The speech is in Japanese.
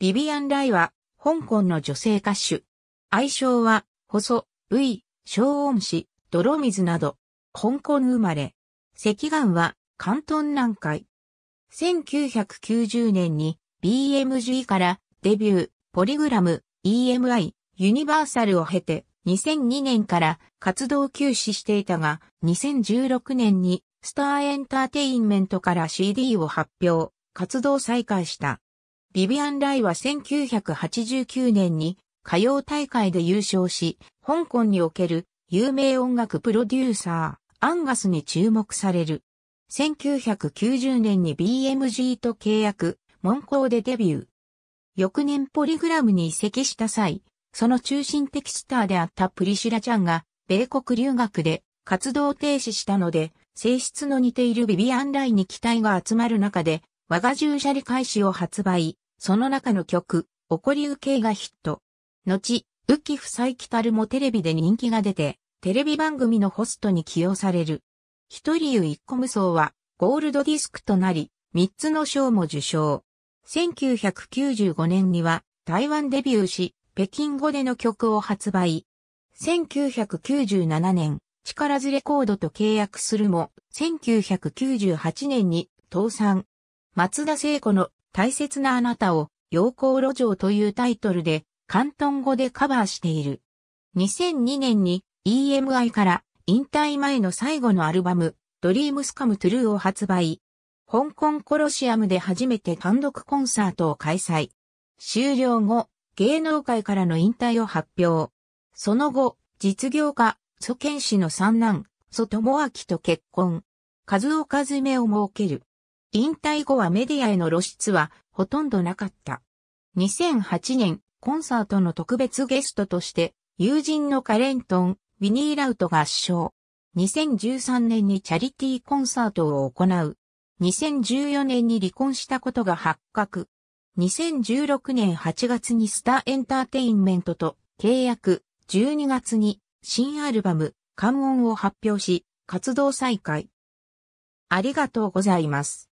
ビビアン・ライは、香港の女性歌手。愛称は、細、ウイ、小音氏、泥水など、香港生まれ。赤岩は、関東南海。1990年に、BMG からデビュー、ポリグラム、EMI、ユニバーサルを経て、2002年から活動休止していたが、2016年にスターエンターテインメントから CD を発表、活動再開した。ビビアン・ライは1989年に歌謡大会で優勝し、香港における有名音楽プロデューサー、アンガスに注目される。1990年に BMG と契約、門校でデビュー。翌年ポリグラムに移籍した際、その中心的スターであったプリシュラちゃんが、米国留学で活動停止したので、性質の似ているビビアン・ライに期待が集まる中で、我が従者理開始を発売。その中の曲、怒り受けがヒット。後、浮き夫妻来たるもテレビで人気が出て、テレビ番組のホストに起用される。一人湯一個無双は、ゴールドディスクとなり、三つの賞も受賞。1995年には、台湾デビューし、北京語での曲を発売。1997年、力ずレコードと契約するも、1998年に倒産。松田聖子の大切なあなたを、陽光路上というタイトルで、関東語でカバーしている。2002年に EMI から引退前の最後のアルバム、ドリームスカムトゥルーを発売。香港コロシアムで初めて単独コンサートを開催。終了後、芸能界からの引退を発表。その後、実業家、祖剣氏の三男、祖智明と結婚。数を数めを設ける。引退後はメディアへの露出はほとんどなかった。2008年、コンサートの特別ゲストとして、友人のカレントン、ビニー・ラウトが主張。2013年にチャリティーコンサートを行う。2014年に離婚したことが発覚。2016年8月にスターエンターテインメントと契約、12月に新アルバム、関音を発表し、活動再開。ありがとうございます。